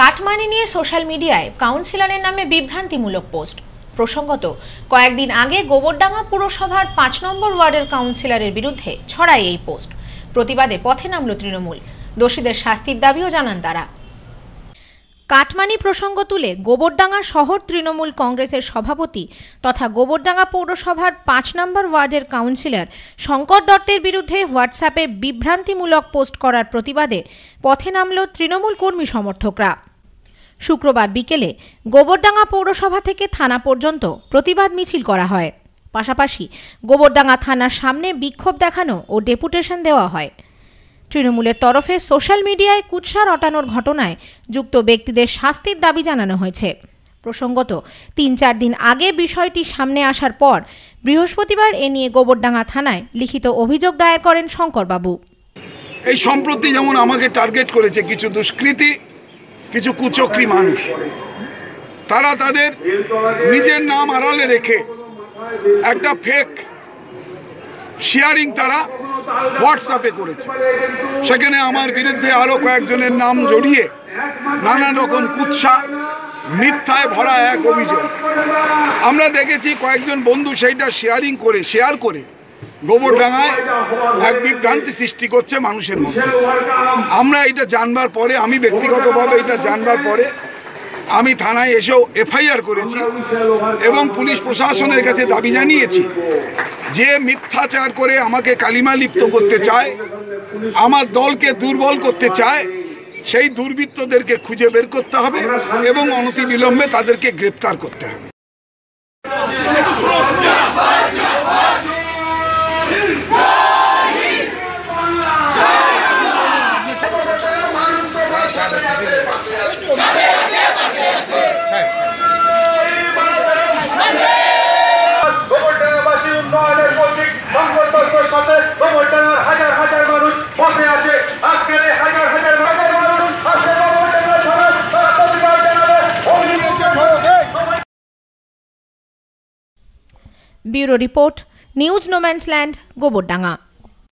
Cut money নিয়ে social মিডিয়ায় কাউন্সিলরের নামে বিভ্রান্তিমূলক পোস্ট প্রসঙ্গত কয়েকদিন আগে গোবরডাঙ্গা পুরসভার পাঁচ নম্বর ওয়ার্ডের কাউন্সিলরের বিরুদ্ধে ছড়ায় এই পোস্ট প্রতিবাদে পথে নামল তৃণমূল দোষীদের শাস্তির দাবিও জানান তারা কাটমানি প্রসঙ্গ তুলে গোবরডাঙ্গা শহর তৃণমূল কংগ্রেসের সভাপতি তথা গোবরডাঙ্গা পৌরসভার পাঁচ নম্বর ওয়ার্ডের কাউন্সিলর শঙ্কর দত্তের বিরুদ্ধে হোয়াটসঅ্যাপে বিভ্রান্তিমূলক পোস্ট করার প্রতিবাদে পথে নামল তৃণমূল কর্মী সমর্থকরা শুক্রবার বিকেলে গোবরডাঙ্গা পৌরসভা থেকে থানা পর্যন্ত প্রতিবাদ মিছিল করা হয় পাশাপাশি গোবরডাঙ্গা থানার সামনে বিক্ষোভ দেখানো ও ডেপুটেশন দেওয়া হয় তৃণমূলের তরফে সোশ্যাল মিডিয়ায় কুৎসার অটানোর ঘটনায় যুক্ত ব্যক্তিদের শাস্তির দাবি জানানো হয়েছে প্রসঙ্গত তিন চার দিন আগে বিষয়টি সামনে আসার পর বৃহস্পতিবার এ নিয়ে গোবরডাঙ্গা থানায় লিখিত অভিযোগ দায়ের করেন শঙ্করবাবু এই সম্প্রতি যেমন আমাকে টার্গেট করেছে কিছু দুষ্কৃতি কিছু কুচক্রি মানুষ তারা তাদের নিজের নাম আড়ালে রেখে একটা ফেক শেয়ারিং তারা হোয়াটসঅ্যাপে করেছে সেখানে আমার বিরুদ্ধে আরও কয়েকজনের নাম জড়িয়ে নানা রকম কুৎসা মিথ্যায় ভরা এক অভিযোগ আমরা দেখেছি কয়েকজন বন্ধু সেইটা শেয়ারিং করে শেয়ার করে গোবরডাঙায় এক বিভ্রান্তি সৃষ্টি করছে মানুষের মধ্যে আমরা এটা জানবার পরে আমি ব্যক্তিগতভাবে এটা জানবার পরে আমি থানায় এসেও এফআইআর করেছি এবং পুলিশ প্রশাসনের কাছে দাবি জানিয়েছি যে মিথ্যাচার করে আমাকে কালিমা লিপ্ত করতে চায় আমার দলকে দুর্বল করতে চায় সেই দুর্বৃত্তদেরকে খুঁজে বের করতে হবে এবং অনতিবিলম্বে তাদেরকে গ্রেপ্তার করতে হবে Bureau Report, News No Man's Land, Gobodanga.